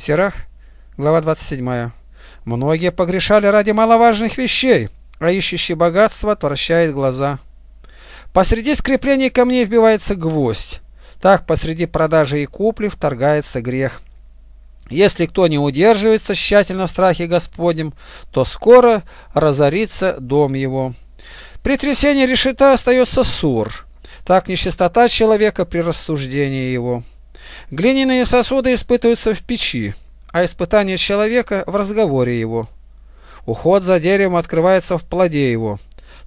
Серах, глава 27. Многие погрешали ради маловажных вещей, а ищущий богатство отвращает глаза. Посреди скреплений камней вбивается гвоздь. Так посреди продажи и купли вторгается грех. Если кто не удерживается тщательно в страхе Господнем, то скоро разорится дом его. При трясении решета остается ссор. Так нечистота человека при рассуждении его. Глиняные сосуды испытываются в печи, а испытание человека в разговоре его. Уход за деревом открывается в плоде его.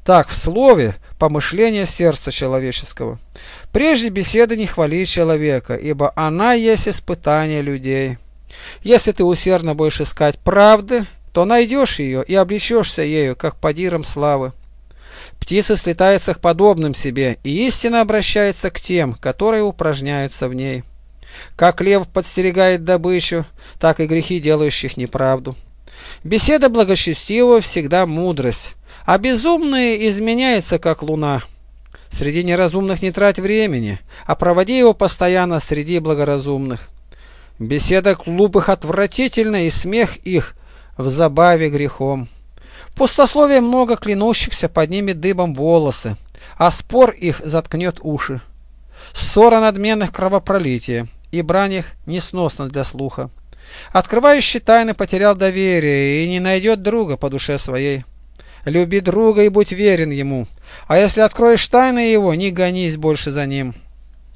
Так, в слове – помышление сердца человеческого. Прежде беседы не хвали человека, ибо она есть испытание людей. Если ты усердно будешь искать правды, то найдешь ее и облечешься ею, как подиром славы. Птица слетается к подобным себе, и истина обращается к тем, которые упражняются в ней. Как лев подстерегает добычу, так и грехи, делающих неправду. Беседа благочестивого всегда мудрость, а безумные изменяется, как луна. Среди неразумных не трать времени, а проводи его постоянно среди благоразумных. Беседа глупых отвратительна, и смех их в забаве грехом. Пустословие много клянущихся поднимет дыбом волосы, а спор их заткнет уши ссора надменных кровопролития, и брань их несносна для слуха. Открывающий тайны потерял доверие и не найдет друга по душе своей. Люби друга и будь верен ему, а если откроешь тайны его, не гонись больше за ним.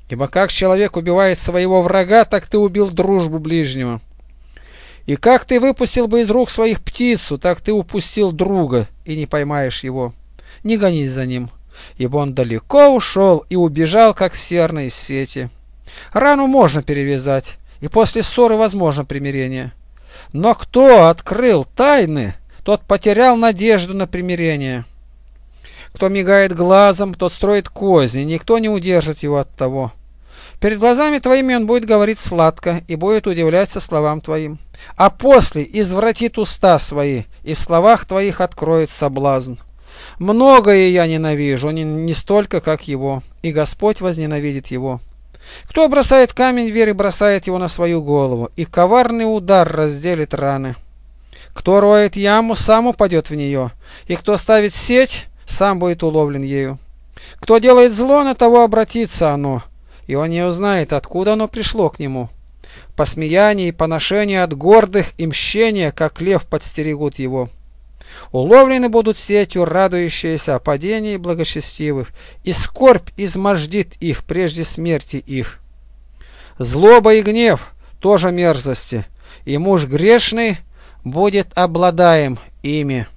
Ибо как человек убивает своего врага, так ты убил дружбу ближнего. И как ты выпустил бы из рук своих птицу, так ты упустил друга и не поймаешь его. Не гонись за ним, ибо он далеко ушел и убежал, как серна из сети. Рану можно перевязать, и после ссоры возможно примирение. Но кто открыл тайны, тот потерял надежду на примирение. Кто мигает глазом, тот строит козни, никто не удержит его от того. Перед глазами твоими он будет говорить сладко и будет удивляться словам твоим. А после извратит уста свои, и в словах твоих откроет соблазн. Многое я ненавижу, не, не столько, как его, и Господь возненавидит его. Кто бросает камень веры, бросает его на свою голову, и коварный удар разделит раны. Кто роет яму, сам упадет в нее, и кто ставит сеть, сам будет уловлен ею. Кто делает зло, на того обратится оно, и он не узнает, откуда оно пришло к нему. Посмеяние и поношение от гордых и мщение, как лев, подстерегут его. Уловлены будут сетью радующиеся о падении благочестивых, и скорбь измождит их прежде смерти их. Злоба и гнев – тоже мерзости, и муж грешный будет обладаем ими.